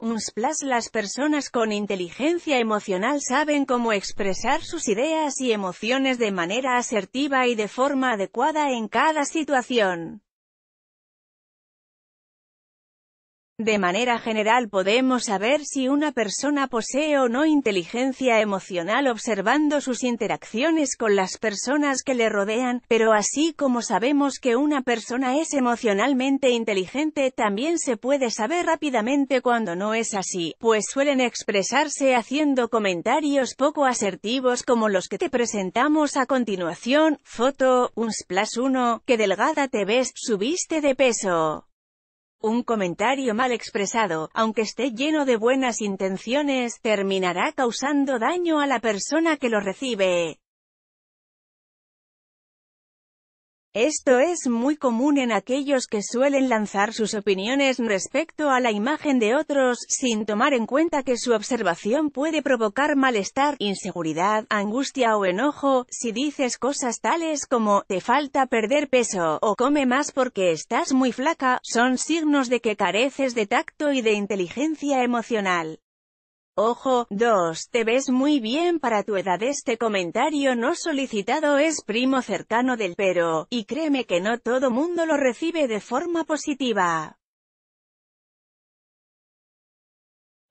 un Las personas con inteligencia emocional saben cómo expresar sus ideas y emociones de manera asertiva y de forma adecuada en cada situación. De manera general podemos saber si una persona posee o no inteligencia emocional observando sus interacciones con las personas que le rodean, pero así como sabemos que una persona es emocionalmente inteligente también se puede saber rápidamente cuando no es así, pues suelen expresarse haciendo comentarios poco asertivos como los que te presentamos a continuación, foto, un splash 1, que delgada te ves, subiste de peso. Un comentario mal expresado, aunque esté lleno de buenas intenciones, terminará causando daño a la persona que lo recibe. Esto es muy común en aquellos que suelen lanzar sus opiniones respecto a la imagen de otros, sin tomar en cuenta que su observación puede provocar malestar, inseguridad, angustia o enojo, si dices cosas tales como, te falta perder peso, o come más porque estás muy flaca, son signos de que careces de tacto y de inteligencia emocional. Ojo, dos, Te ves muy bien para tu edad. Este comentario no solicitado es primo cercano del pero, y créeme que no todo mundo lo recibe de forma positiva.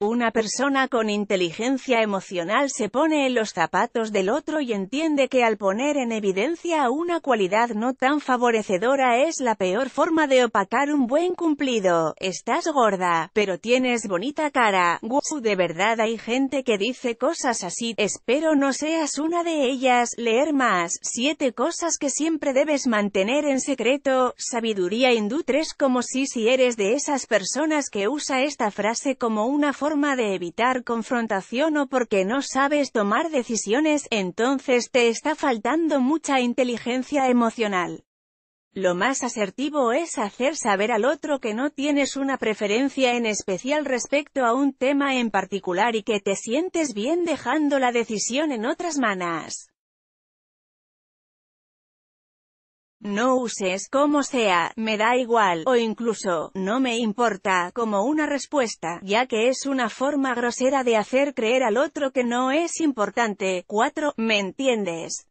Una persona con inteligencia emocional se pone en los zapatos del otro y entiende que al poner en evidencia una cualidad no tan favorecedora es la peor forma de opacar un buen cumplido. Estás gorda, pero tienes bonita cara. Wow, de verdad hay gente que dice cosas así. Espero no seas una de ellas. Leer más. Siete cosas que siempre debes mantener en secreto. Sabiduría hindú 3 como si si eres de esas personas que usa esta frase como una forma de evitar confrontación o porque no sabes tomar decisiones, entonces te está faltando mucha inteligencia emocional. Lo más asertivo es hacer saber al otro que no tienes una preferencia en especial respecto a un tema en particular y que te sientes bien dejando la decisión en otras manos. no uses como sea, me da igual, o incluso, no me importa, como una respuesta, ya que es una forma grosera de hacer creer al otro que no es importante. 4. ¿Me entiendes?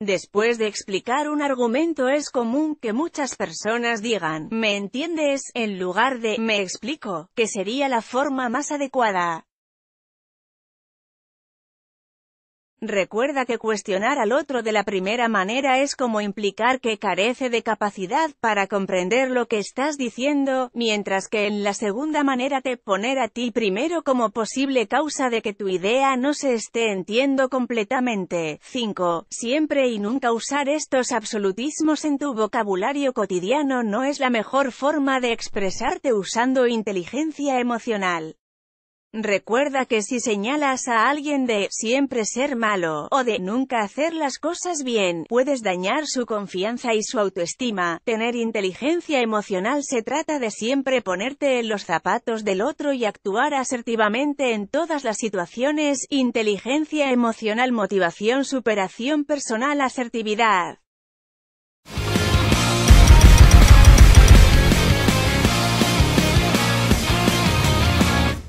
Después de explicar un argumento es común que muchas personas digan, ¿me entiendes?, en lugar de, ¿me explico?, que sería la forma más adecuada. Recuerda que cuestionar al otro de la primera manera es como implicar que carece de capacidad para comprender lo que estás diciendo, mientras que en la segunda manera te poner a ti primero como posible causa de que tu idea no se esté entiendo completamente. 5. Siempre y nunca usar estos absolutismos en tu vocabulario cotidiano no es la mejor forma de expresarte usando inteligencia emocional. Recuerda que si señalas a alguien de siempre ser malo, o de nunca hacer las cosas bien, puedes dañar su confianza y su autoestima. Tener inteligencia emocional se trata de siempre ponerte en los zapatos del otro y actuar asertivamente en todas las situaciones. Inteligencia emocional, motivación, superación personal, asertividad.